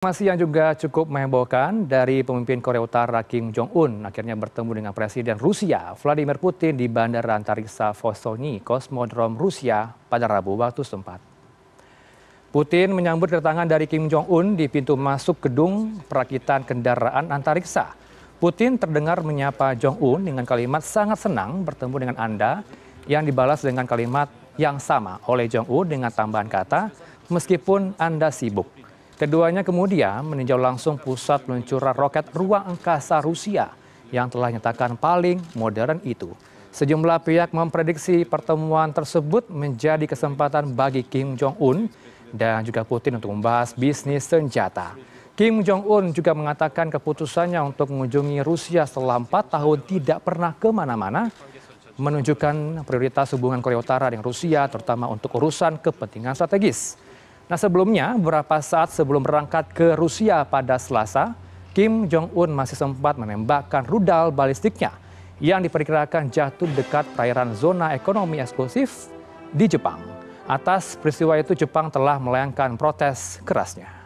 Informasi yang juga cukup menghebohkan dari pemimpin Korea Utara Kim Jong-un akhirnya bertemu dengan Presiden Rusia Vladimir Putin di Bandara Antariksa Vostochny Kosmodrom Rusia pada Rabu waktu setempat. Putin menyambut kedatangan dari Kim Jong-un di pintu masuk gedung perakitan kendaraan antariksa. Putin terdengar menyapa Jong-un dengan kalimat sangat senang bertemu dengan Anda yang dibalas dengan kalimat yang sama oleh Jong-un dengan tambahan kata meskipun Anda sibuk. Keduanya kemudian meninjau langsung pusat peluncuran roket ruang angkasa Rusia yang telah nyatakan paling modern itu. Sejumlah pihak memprediksi pertemuan tersebut menjadi kesempatan bagi Kim Jong-un dan juga Putin untuk membahas bisnis senjata. Kim Jong-un juga mengatakan keputusannya untuk mengunjungi Rusia setelah empat tahun tidak pernah kemana-mana menunjukkan prioritas hubungan Korea Utara dengan Rusia, terutama untuk urusan kepentingan strategis. Nah sebelumnya, beberapa saat sebelum berangkat ke Rusia pada Selasa, Kim Jong-un masih sempat menembakkan rudal balistiknya yang diperkirakan jatuh dekat perairan zona ekonomi eksklusif di Jepang. Atas peristiwa itu, Jepang telah melayangkan protes kerasnya.